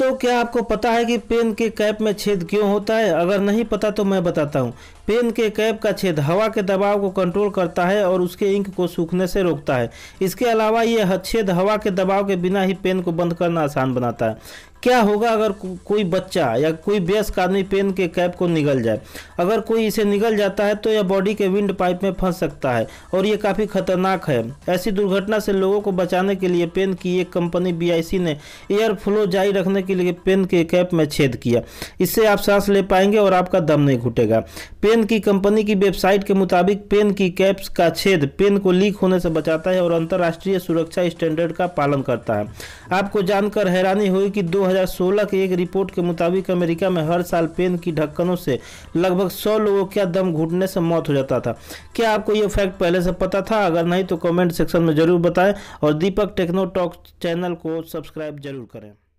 दोस्तों क्या आपको पता है कि पेन के कैप में छेद क्यों होता है अगर नहीं पता तो मैं बताता हूँ पेन के कैप का छेद हवा के दबाव को कंट्रोल करता है और उसके इंक को सूखने से रोकता है इसके अलावा ये छेद हवा के दबाव के बिना ही पेन को बंद करना आसान बनाता है क्या होगा अगर को, कोई बच्चा या कोई व्यस्क आदमी पेन के कैप को निगल जाए अगर कोई इसे निगल जाता है तो यह बॉडी के विंड पाइप में फंस सकता है और ये काफ़ी खतरनाक है ऐसी दुर्घटना से लोगों को बचाने के लिए पेन की एक कंपनी बी ने एयर फ्लो जारी रखने के लिए पेन के कैप में छेद किया इससे आप सांस ले पाएंगे और आपका दम नहीं घुटेगा पेन की कंपनी की वेबसाइट के मुताबिक पेन की कैप्स का छेद पेन को लीक होने से बचाता है और अंतर्राष्ट्रीय सुरक्षा स्टैंडर्ड का पालन करता है आपको जानकर हैरानी हुई कि दो 2016 की एक रिपोर्ट के मुताबिक अमेरिका में हर साल पेन की ढक्कनों से लगभग 100 लोगों का दम घुटने से मौत हो जाता था क्या आपको ये फैक्ट पहले से पता था अगर नहीं तो कमेंट सेक्शन में ज़रूर बताएं और दीपक टेक्नो टॉक चैनल को सब्सक्राइब जरूर करें